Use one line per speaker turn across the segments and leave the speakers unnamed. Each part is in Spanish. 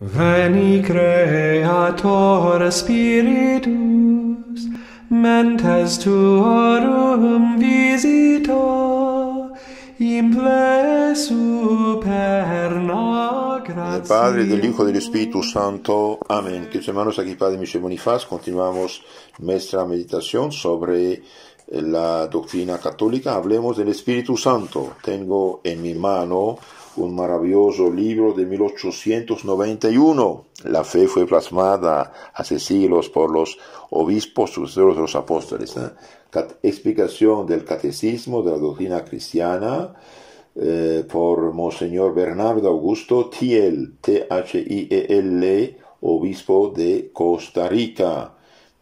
Veni Creator Spiritus, mentes tuorum visito, imple superna Del Padre, del Hijo, del e Espíritu Santo. Amén. Queridos hermanos, aquí Padre Michel Bonifaz, continuamos nuestra meditación sobre la doctrina católica. Hablemos del Espíritu Santo. Tengo en mi mano un maravilloso libro de 1891. La fe fue plasmada hace siglos por los obispos sucesores de los apóstoles. Explicación del catecismo de la doctrina cristiana eh, por Monseñor Bernardo Augusto Thiel, T-H-I-E-L, e, obispo de Costa Rica,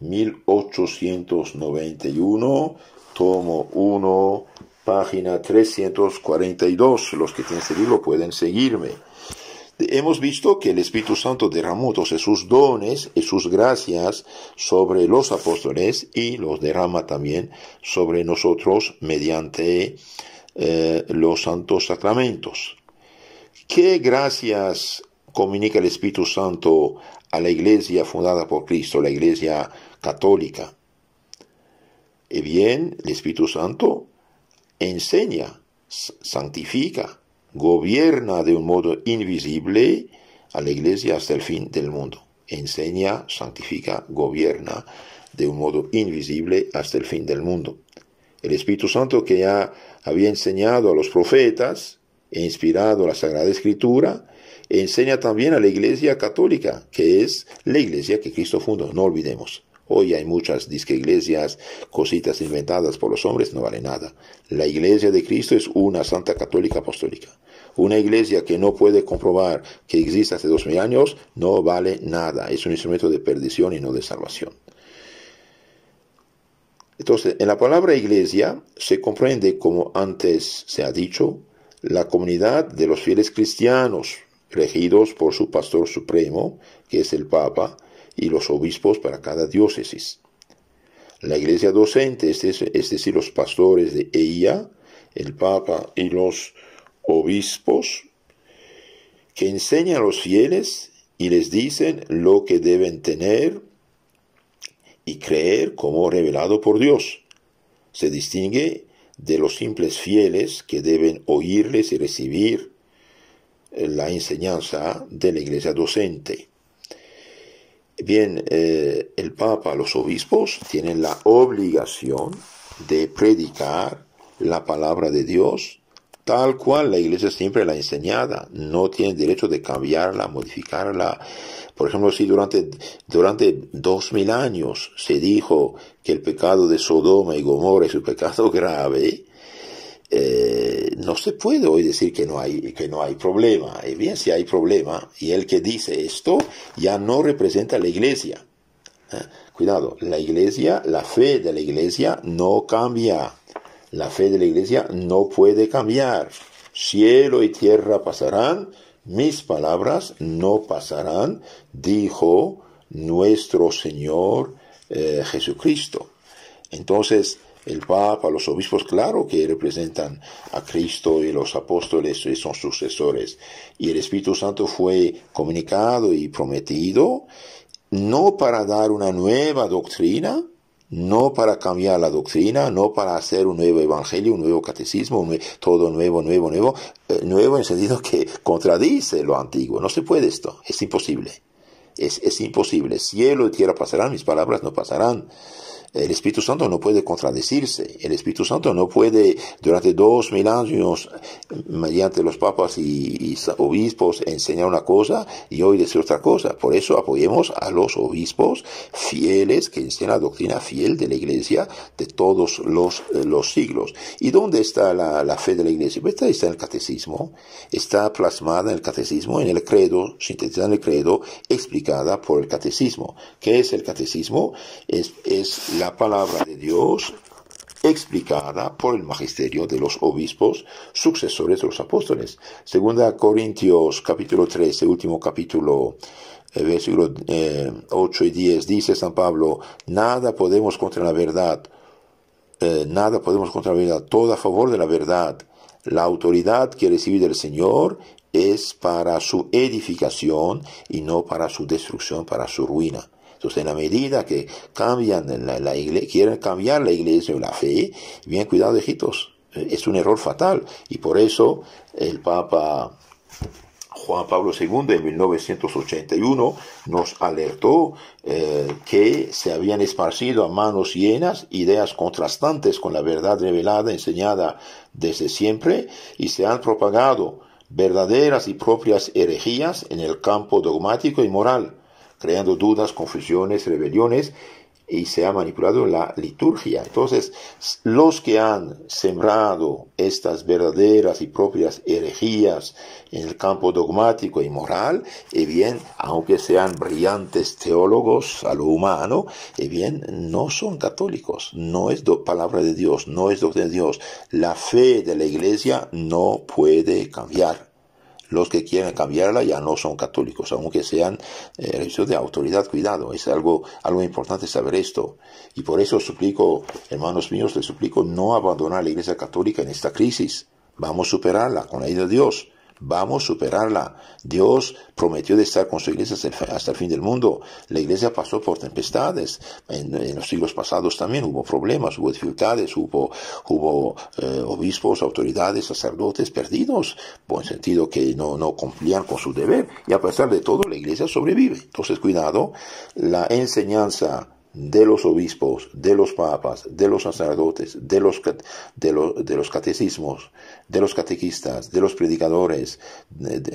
1891, tomo 1 página 342. Los que tienen libro pueden seguirme. Hemos visto que el Espíritu Santo derramó todos sus dones y sus gracias sobre los apóstoles y los derrama también sobre nosotros mediante eh, los santos sacramentos. ¿Qué gracias comunica el Espíritu Santo a la iglesia fundada por Cristo, la iglesia católica? Y eh bien, el Espíritu Santo enseña, santifica, gobierna de un modo invisible a la iglesia hasta el fin del mundo. Enseña, santifica, gobierna de un modo invisible hasta el fin del mundo. El Espíritu Santo que ya había enseñado a los profetas e inspirado la Sagrada Escritura, enseña también a la Iglesia Católica, que es la Iglesia que Cristo fundó, no olvidemos. Hoy hay muchas disque iglesias, cositas inventadas por los hombres, no vale nada. La iglesia de Cristo es una santa católica apostólica. Una iglesia que no puede comprobar que existe hace dos mil años no vale nada. Es un instrumento de perdición y no de salvación. Entonces, en la palabra iglesia se comprende, como antes se ha dicho, la comunidad de los fieles cristianos, regidos por su pastor supremo, que es el Papa, y los obispos para cada diócesis. La iglesia docente, es decir, los pastores de ella, el Papa y los obispos, que enseñan a los fieles y les dicen lo que deben tener y creer como revelado por Dios. Se distingue de los simples fieles que deben oírles y recibir la enseñanza de la iglesia docente bien, eh, el Papa, los obispos tienen la obligación de predicar la palabra de Dios tal cual la iglesia siempre la ha enseñada. No tienen derecho de cambiarla, modificarla. Por ejemplo, si durante, durante dos mil años se dijo que el pecado de Sodoma y Gomorra es un pecado grave, eh, no se puede hoy decir que no, hay, que no hay problema. Y bien, si hay problema, y el que dice esto ya no representa a la iglesia. Ah, cuidado, la iglesia, la fe de la iglesia no cambia. La fe de la iglesia no puede cambiar. Cielo y tierra pasarán, mis palabras no pasarán, dijo nuestro Señor eh, Jesucristo. Entonces, el Papa, los obispos, claro que representan a Cristo y los apóstoles y son sucesores. Y el Espíritu Santo fue comunicado y prometido no para dar una nueva doctrina, no para cambiar la doctrina, no para hacer un nuevo evangelio, un nuevo catecismo, todo nuevo, nuevo, nuevo, eh, nuevo en el sentido que contradice lo antiguo. No se puede esto, es imposible. es imposible. Cielo y tierra pasarán, mis palabras no pasarán. El Espíritu Santo no puede contradecirse. El Espíritu Santo no puede, durante dos mil años, mediante los papas y, obispos, enseñar una cosa y hoy decir otra cosa. Por eso apoyemos a los obispos fieles que enseñan la doctrina fiel de la Iglesia de todos los, eh, siglos. ¿Y dónde está la, fe de la Iglesia? Pues está, en el catecismo. Está plasmada en el catecismo, en el credo, sintetizada en el credo, explicada por el catecismo. ¿Qué es el catecismo? es la la palabra de Dios explicada por el magisterio de los obispos sucesores de los apóstoles. Segunda Corintios capítulo 13, último capítulo, eh, versículo versículos eh, 8 y 10, dice San Pablo, nada podemos contra la verdad, eh, nada podemos contra la verdad, todo a favor de la verdad. La autoridad que recibí del Señor es para su edificación y no para su destrucción, para su ruina. Entonces, en la medida que cambian iglesia, quieren cambiar la iglesia o la fe, bien cuidado, hijitos, eh, es un error fatal. Y por eso el Papa Juan Pablo II en 1981 nos alertó eh, que se habían esparcido a manos llenas ideas contrastantes con la verdad revelada, enseñada desde siempre, y se han propagado verdaderas y propias herejías en el campo dogmático y moral creando dudas, confusiones, rebeliones y se ha manipulado la liturgia. Entonces, los que han sembrado estas verdaderas y propias herejías en el campo dogmático y moral, y eh bien, aunque sean brillantes teólogos a lo humano, y eh bien, no son católicos, no es palabra de Dios, no es doctrina de Dios. La fe de la iglesia no puede cambiar los que quieren cambiarla ya no son católicos, aunque sean eh, de autoridad, cuidado, es algo, algo importante saber esto. Y por eso suplico, hermanos míos, les suplico no abandonar la Iglesia Católica en esta crisis. Vamos a superarla con la ayuda de Dios. Vamos a superarla. Dios prometió de estar con su iglesia hasta el fin del mundo. La iglesia pasó por tempestades. En, los siglos pasados también hubo problemas, hubo dificultades, hubo, eh, obispos, autoridades, sacerdotes perdidos, por sentido que no, no cumplían con su deber. Y a pesar de todo, la iglesia sobrevive. Entonces, cuidado, la enseñanza de los obispos, de los papas, de los sacerdotes, de los catecismos, de los catequistas, de los predicadores,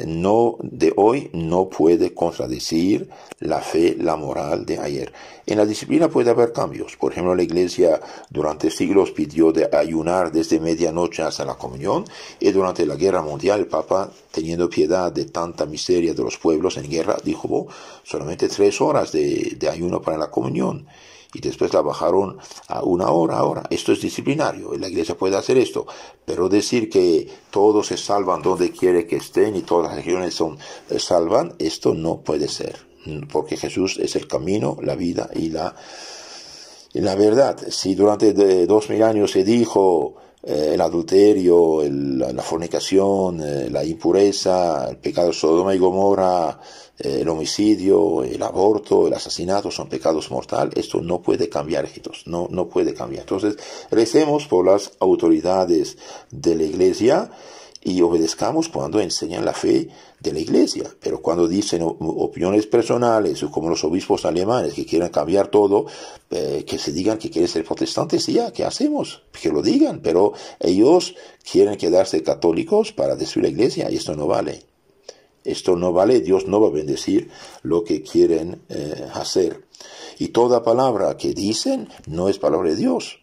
no, de hoy no puede contradecir la fe, la moral de ayer. En la disciplina puede haber cambios. Por ejemplo, la Iglesia durante siglos pidió de ayunar desde medianoche hasta la comunión y durante la Guerra Mundial el Papa, teniendo piedad de tanta miseria de los pueblos en guerra, dijo, solamente tres horas de, de ayuno para la comunión y después la bajaron a una hora ahora. Esto es disciplinario, la iglesia puede hacer esto, pero decir que todos se salvan donde quiere que estén y todas las regiones son, eh, salvan, esto no puede ser, mm, porque Jesús es el camino, la vida y la, y la verdad. Si durante eh, dos mil años se dijo eh, el adulterio, la fornicación, eh, la impureza, el pecado de Sodoma y Gomorra, eh, el homicidio, el aborto, el asesinato son pecados mortales. Esto no puede cambiar, Jesús. no, no puede cambiar. Entonces, recemos por las autoridades de la iglesia y obedezcamos cuando enseñan la fe de la iglesia. Pero cuando dicen opiniones personales, como los obispos alemanes que quieren cambiar todo, eh, que se digan que quieren ser protestantes y ya, ¿qué hacemos? Que lo digan, pero ellos quieren quedarse católicos para destruir la iglesia y esto no vale. Esto no vale, Dios no va a bendecir lo que quieren eh, hacer. Y toda palabra que dicen no es palabra de Dios.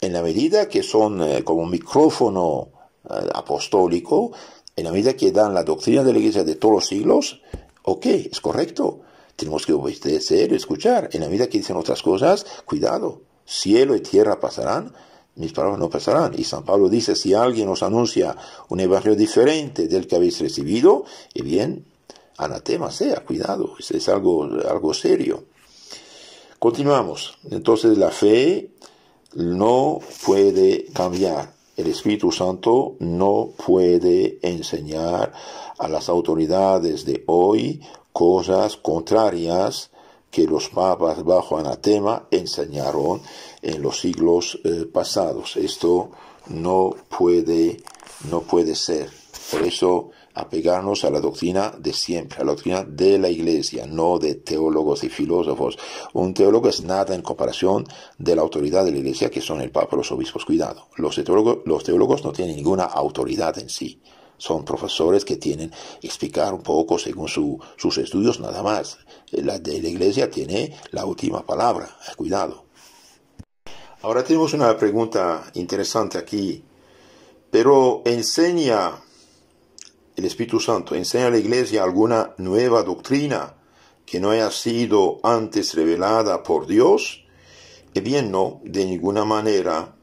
En la medida que son eh, como un micrófono, eh, apostólico, en la medida que dan la doctrina de la Iglesia de todos los siglos, ok, es correcto. Tenemos que obedecer, escuchar. En la medida que dicen otras cosas, cuidado. Cielo y tierra pasarán, mis palabras no pasarán. Y San Pablo dice, si alguien nos anuncia un evangelio diferente del que habéis recibido, y eh bien, anatema sea, cuidado, es, es algo, algo serio. Continuamos. Entonces la fe no puede cambiar. El Espíritu Santo no puede enseñar a las autoridades de hoy cosas contrarias que los papas bajo anatema enseñaron en los siglos eh, pasados. Esto no puede, no puede ser. Por eso, apegarnos a la doctrina de siempre, a la doctrina de la iglesia, no de teólogos y filósofos. Un teólogo es nada en comparación de la autoridad de la iglesia, que son el Papa, los obispos. Cuidado, los teólogos, los teólogos no tienen ninguna autoridad en sí son profesores que tienen explicar un poco según sus estudios nada más. La de la iglesia tiene la última palabra, cuidado. Ahora tenemos una pregunta interesante aquí, pero enseña el Espíritu Santo enseña a la iglesia alguna nueva doctrina que no haya sido antes revelada por Dios? y bien, no, de ninguna manera.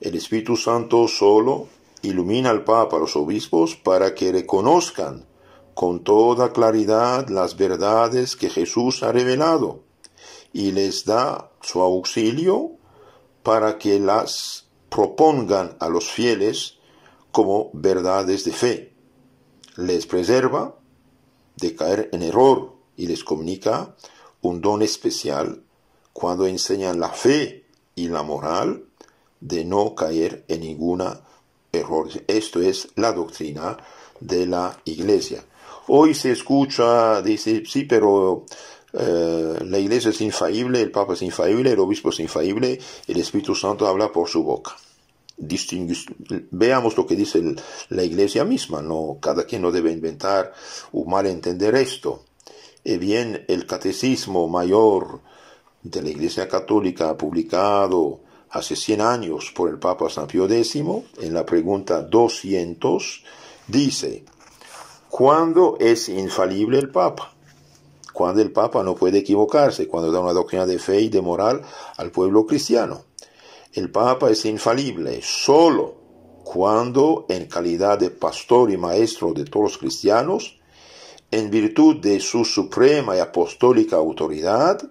El Espíritu Santo solo ilumina al Papa, a los obispos, para que reconozcan con toda claridad las verdades que Jesús ha revelado y les da su auxilio para que las propongan a los fieles como verdades de fe les preserva de caer en error y les comunica un don especial cuando enseñan la fe y la moral de no caer en ningún error. Esto es la doctrina de la iglesia. Hoy se escucha, dice, sí, pero eh, la iglesia es infalible, el Papa es infalible, el obispo es infalible, el Espíritu Santo habla por su boca veamos lo que dice la iglesia misma, no cada quien no debe inventar o malentender esto. Eh, bien, el catecismo mayor de la Iglesia Católica publicado hace 100 años por el Papa San Pío X, en la pregunta 200, dice, ¿cuándo es infalible el Papa? Cuando el Papa no puede equivocarse, cuando da una doctrina de fe y de moral al pueblo cristiano. El Papa es infalible solo cuando, en calidad de pastor y maestro de todos los cristianos, en virtud de su suprema y apostólica autoridad,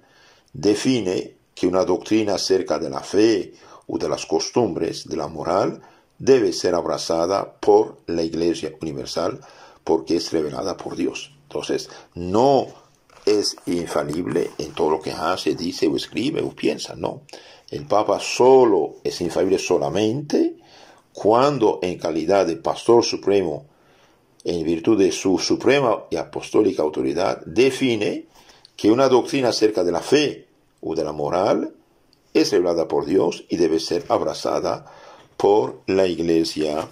define que una doctrina acerca de la fe o de las costumbres, de la moral, debe ser abrazada por la Iglesia Universal porque es revelada por Dios. Entonces, no es infalible en todo lo que hace, dice o escribe o piensa, no. El Papa solo es infalible solamente cuando en calidad de pastor supremo, en virtud de su suprema y apostólica autoridad, define que una doctrina acerca de la fe o de la moral es revelada por Dios y debe ser abrazada por la Iglesia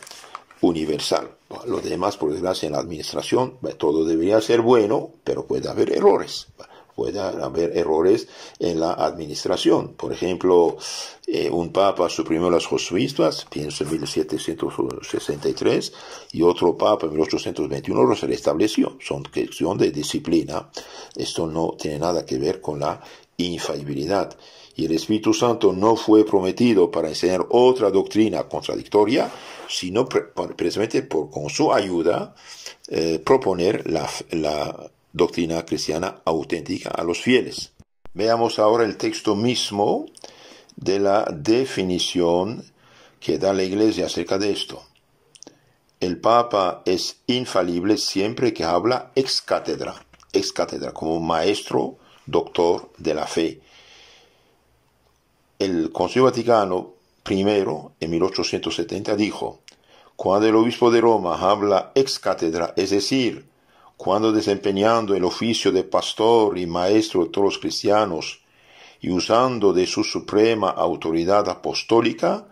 universal. Lo demás, por desgracia, en la administración, todo debería ser bueno, pero puede haber errores. Puede haber errores en la administración. Por ejemplo, eh, un papa suprimió las jesuitas, pienso en 1763, y otro papa en 1821 los restableció. Son cuestión de disciplina. Esto no tiene nada que ver con la infalibilidad. Y el Espíritu Santo no fue prometido para enseñar otra doctrina contradictoria, sino precisamente por, con su ayuda eh, proponer la doctrina cristiana auténtica a los fieles. Veamos ahora el texto mismo de la definición que da la Iglesia acerca de esto. El Papa es infalible siempre que habla ex cátedra, ex cátedra, como maestro, doctor de la fe. El Concilio Vaticano I, en 1870, dijo, cuando el obispo de Roma habla ex cátedra, es decir, cuando desempeñando el oficio de pastor y maestro de todos los cristianos y usando de su suprema autoridad apostólica,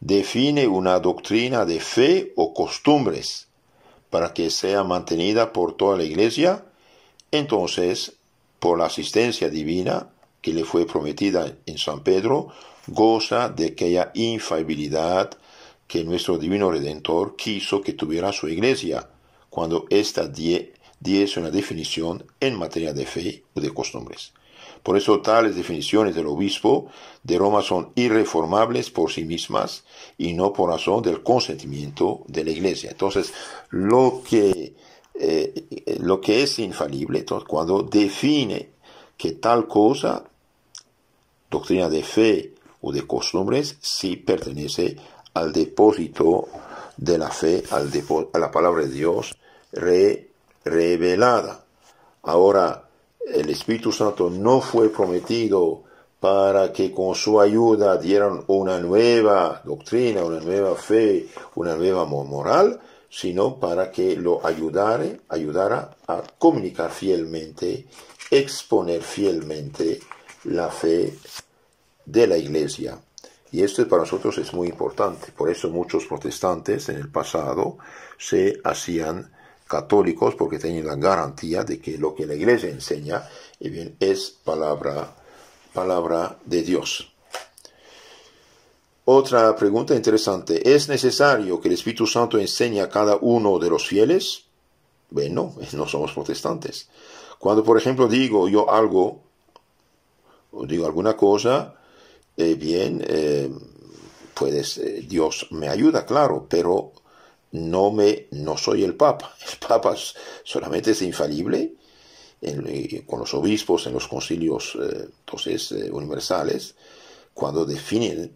define una doctrina de fe o costumbres para que sea mantenida por toda la Iglesia, entonces, por la asistencia divina que le fue prometida en San Pedro, goza de aquella infalibilidad que nuestro divino Redentor quiso que tuviera su Iglesia, cuando esta die diese una definición en materia de fe o de costumbres. Por eso tales definiciones del obispo de Roma son irreformables por sí mismas y no por razón del consentimiento de la iglesia. Entonces, lo que, eh, lo que es infalible, cuando define que tal cosa, doctrina de fe o de costumbres, sí pertenece al depósito de la fe, al a la palabra de Dios, re revelada. Ahora, el Espíritu Santo no fue prometido para que con su ayuda dieran una nueva doctrina, una nueva fe, una nueva moral, sino para que lo ayudara a comunicar fielmente, exponer fielmente la fe de la Iglesia. Y esto para nosotros es muy importante. Por eso muchos protestantes en el pasado se hacían católicos porque tienen la garantía de que lo que la iglesia enseña eh, bien, es palabra, palabra de Dios. Otra pregunta interesante. ¿Es necesario que el Espíritu Santo enseñe a cada uno de los fieles? Bueno, no somos protestantes. Cuando, por ejemplo, digo yo algo, o digo alguna cosa, eh, bien, eh, pues Dios me ayuda, claro, pero no me no soy el papa el papa solamente es infalible eh, con los obispos en los concilios eh, pues eh, universales cuando definen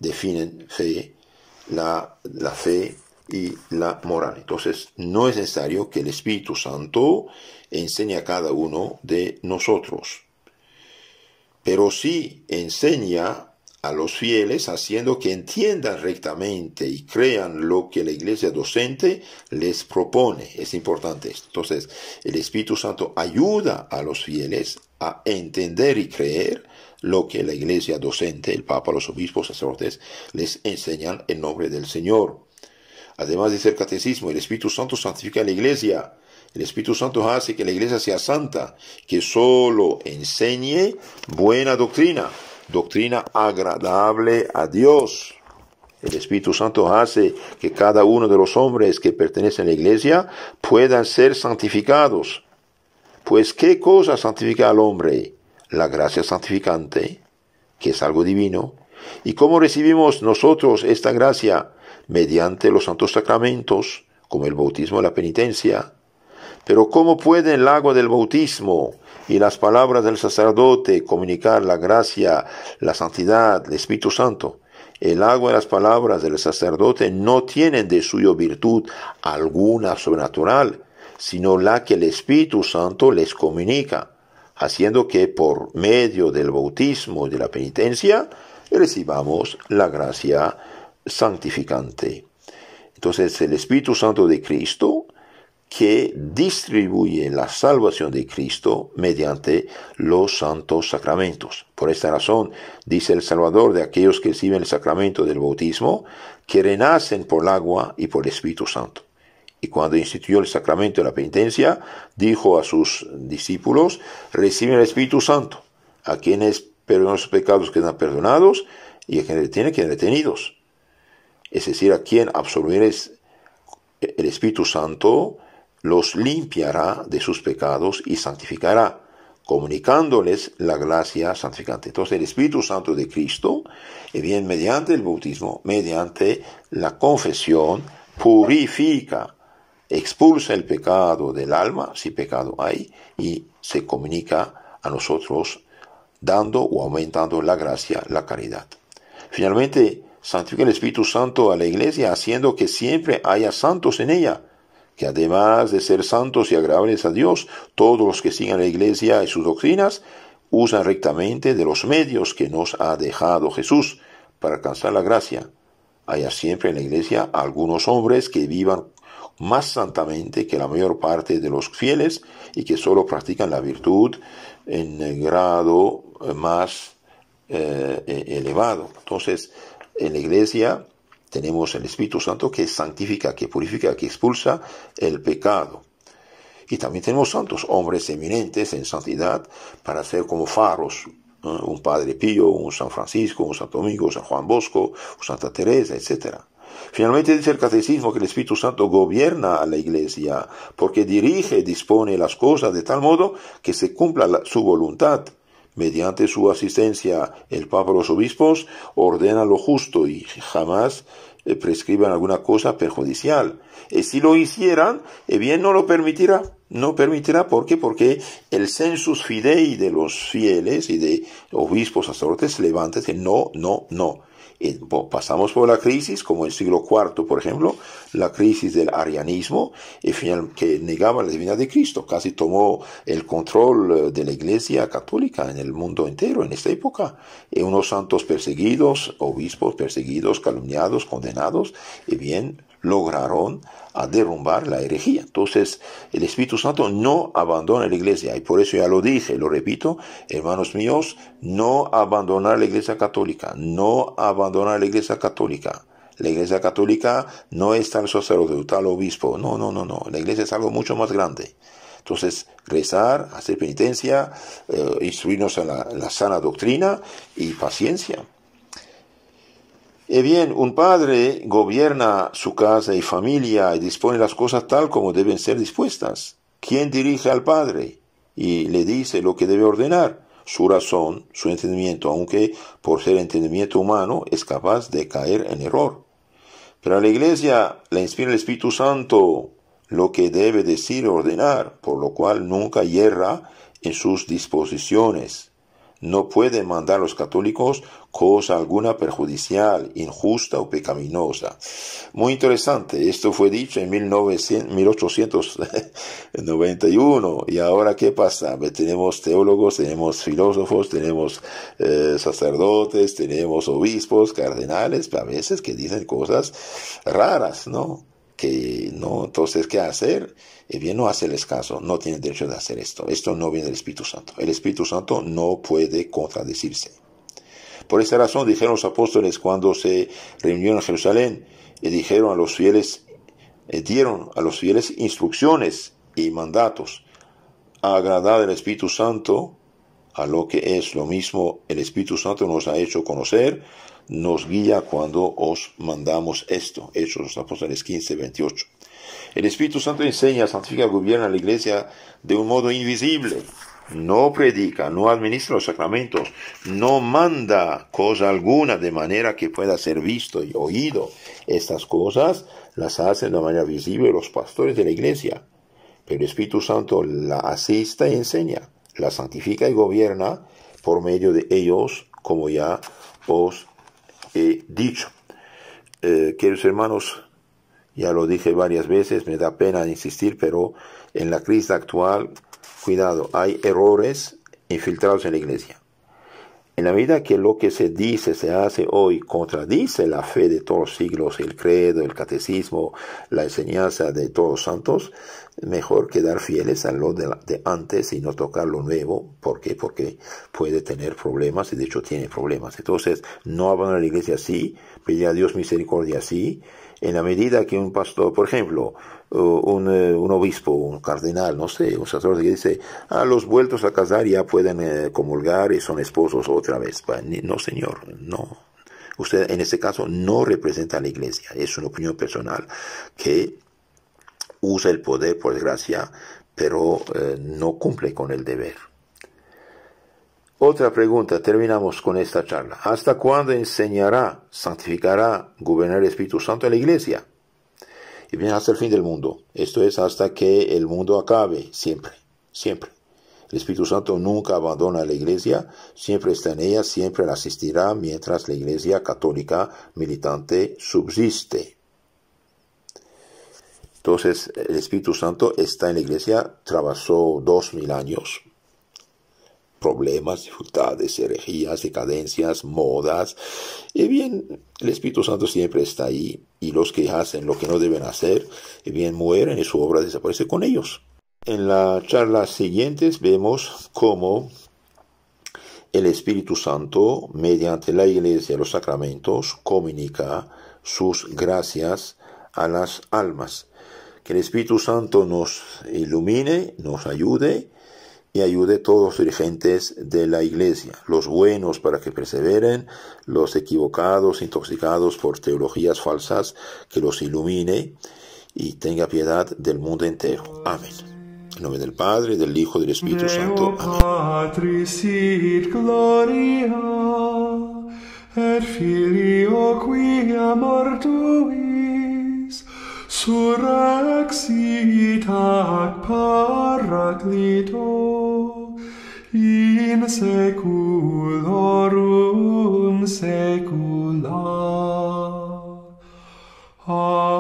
la, la fe y la moral entonces no es necesario que el espíritu santo enseñe a cada uno de nosotros pero sí enseña a los fieles haciendo que entiendan rectamente y crean lo que la iglesia docente les propone. Es importante. Entonces, el Espíritu Santo ayuda a los fieles a entender y creer lo que la iglesia docente, el Papa, los obispos, sacerdotes, les enseñan en nombre del Señor. Además de ser catecismo, el Espíritu Santo santifica la iglesia. El Espíritu Santo hace que la iglesia sea santa, que solo enseñe buena doctrina doctrina agradable a Dios. El Espíritu Santo hace que cada uno de los hombres que pertenecen a la iglesia puedan ser santificados. Pues ¿qué cosa santifica al hombre? La gracia santificante, que es algo divino. ¿Y cómo recibimos nosotros esta gracia? Mediante los santos sacramentos, como el bautismo y la penitencia. Pero ¿cómo puede el agua del bautismo y las palabras del sacerdote comunicar la gracia, la santidad, el Espíritu Santo. El agua y las palabras del sacerdote no tienen de suyo virtud alguna sobrenatural, sino la que el Espíritu Santo les comunica, haciendo que por medio del bautismo y de la penitencia recibamos la gracia santificante. Entonces el Espíritu Santo de Cristo que distribuye la salvación de Cristo mediante los santos sacramentos. Por esta razón, dice el Salvador de aquellos que reciben el sacramento del bautismo, que renacen por el agua y por el Espíritu Santo. Y cuando instituyó el sacramento de la penitencia, dijo a sus discípulos, reciben el Espíritu Santo, a quienes perdonan sus pecados quedan perdonados, y a quienes detienen quedan detenidos. Es decir, a quien absorber el Espíritu Santo, los limpiará de sus pecados y santificará, comunicándoles la gracia santificante. Entonces el Espíritu Santo de Cristo, eh, bien mediante el bautismo, mediante la confesión, purifica, expulsa el pecado del alma, si pecado hay, y se comunica a nosotros dando o aumentando la gracia, la caridad. Finalmente, santifica el Espíritu Santo a la iglesia haciendo que siempre haya santos en ella que además de ser santos y agradables a Dios, todos los que sigan la Iglesia y sus doctrinas usan rectamente de los medios que nos ha dejado Jesús para alcanzar la gracia. Haya siempre en la Iglesia algunos hombres que vivan más santamente que la mayor parte de los fieles y que solo practican la virtud en el grado más eh, e-, elevado. Entonces, en la Iglesia tenemos el Espíritu Santo que santifica, que purifica, que expulsa el pecado. Y también tenemos santos, hombres eminentes en santidad, para ser como faros, un Padre Pío, un San Francisco, un Santo Domingo, San Juan Bosco, Santa Teresa, etc. Finalmente dice el catecismo que el Espíritu Santo gobierna a la Iglesia, porque dirige y dispone las cosas de tal modo que se cumpla su voluntad Mediante su asistencia, el Papa los obispos ordena lo justo y jamás eh, prescriban alguna cosa perjudicial. Y eh, si lo hicieran, eh, bien no lo permitirá. No permitirá, ¿por qué? Porque el census fidei de los fieles y de obispos, sacerdotes, levantes, que no, no, no. Eh, pasamos por la crisis, como el siglo IV, por ejemplo, la crisis del arianismo, eh, que negaba la divinidad de Cristo, casi tomó el control eh, de la Iglesia católica en el mundo entero en esta época. unos santos perseguidos, obispos perseguidos, calumniados, condenados, y bien lograron a derrumbar la herejía. Entonces, el Espíritu Santo no abandona la iglesia. Y por eso ya lo dije, lo repito, hermanos míos, no abandonar la iglesia católica, no abandonar la iglesia católica. La iglesia católica no es tal sacerdote, tal obispo. No, no, no, no. La iglesia es algo mucho más grande. Entonces, rezar, hacer penitencia, eh, instruirnos en la sana doctrina y paciencia. Eh, bien, un padre gobierna su casa y familia y dispone las cosas tal como deben ser dispuestas. ¿Quién dirige al padre? Y le dice lo que debe ordenar. Su razón, su entendimiento, aunque por ser entendimiento humano es capaz de caer en error. Pero a la iglesia le inspira el Espíritu Santo lo que debe decir y ordenar, por lo cual nunca hierra en sus disposiciones no puede mandar a los católicos cosa alguna perjudicial, injusta o pecaminosa. Muy interesante, esto fue dicho en 1891 y ahora ¿qué pasa? Tenemos teólogos, tenemos filósofos, tenemos eh, sacerdotes, tenemos obispos, cardenales, a veces que dicen cosas raras, ¿no? no, entonces, ¿qué hacer? el eh, bien, no hacerles caso, no tienen derecho de hacer esto. Esto no viene del Espíritu Santo. El Espíritu Santo no puede contradecirse. Por esa razón dijeron los apóstoles cuando se reunieron en Jerusalén y eh, dijeron a los fieles, eh, dieron a los fieles instrucciones y mandatos a agradar al Espíritu Santo, a lo que es lo mismo el Espíritu Santo nos ha hecho conocer, nos guía cuando os mandamos esto. Hechos los Apóstoles 15, 28. El Espíritu Santo enseña, santifica, gobierna la iglesia de un modo invisible. No predica, no administra los sacramentos, no manda cosa alguna de manera que pueda ser visto y oído. Estas cosas las hacen de manera visible los pastores de la iglesia. Pero el Espíritu Santo la asista y enseña, la santifica y gobierna por medio de ellos, como ya os dicho. Eh, queridos hermanos, ya lo dije varias veces, me da pena insistir, pero en la crisis actual, cuidado, hay errores infiltrados en la iglesia. En la medida que lo que se dice, se hace hoy, contradice la fe de todos los siglos, el credo, el catecismo, la enseñanza de todos los santos, mejor quedar fieles a lo de, antes y no tocar lo nuevo. ¿Por Porque puede tener problemas y de hecho tiene problemas. Entonces, no abandonar la iglesia así, pedir a Dios misericordia así. En la medida que un pastor, por ejemplo, eh, un, obispo, un cardenal, no sé, un sacerdote que dice, a ah, los vueltos a casar ya pueden eh, comulgar y son esposos otra vez. No, señor, no. Usted en este caso no representa a la iglesia, es una opinión personal que usa el poder, por desgracia, pero eh, no cumple con el deber. Otra pregunta, terminamos con esta charla. ¿Hasta cuándo enseñará, santificará, gobernará el Espíritu Santo en la iglesia? Y bien, hasta el fin del mundo. Esto es hasta que el mundo acabe, siempre, siempre. El Espíritu Santo nunca abandona la iglesia, siempre está en ella, siempre la asistirá mientras la iglesia católica militante subsiste. Entonces el Espíritu Santo está en la iglesia, trabajó dos mil años. Problemas, dificultades, herejías, decadencias, modas. Y bien, el Espíritu Santo siempre está ahí y los que hacen lo que no deben hacer, bien mueren y su obra desaparece con ellos. En las charlas siguientes vemos cómo el Espíritu Santo, mediante la iglesia, los sacramentos, comunica sus gracias a las almas que el Espíritu Santo nos ilumine, nos ayude y ayude a todos los dirigentes de la iglesia, los buenos para que perseveren, los equivocados, intoxicados por teologías falsas, que los ilumine y tenga piedad del mundo entero. Amén. En nombre del Padre, del Hijo y del Espíritu Santo. Amén. Surexit ac paraclito in seculorum secula. Amen.